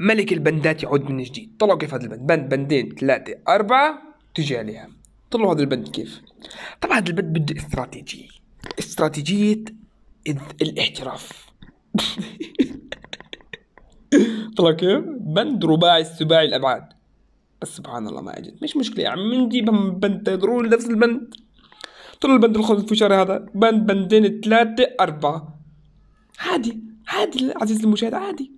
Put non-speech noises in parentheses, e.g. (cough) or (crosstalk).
ملك البندات يعود من جديد طلعوا كيف هذا البند بند بندين ثلاثة أربعة تجي عليها طلعوا هذا البند كيف طبعا هذا البند بده استراتيجية استراتيجية الاحتراف (laughs) طلع كيف بند رباعي السباعي الأبعاد بس سبحان الله ما اجت مش مشكلة يا عمي جيب بند تدرون نفس البند طلع البند الفشاري هذا بند بندين ثلاثة أربعة عادي عادي عزيزي المشاهد عادي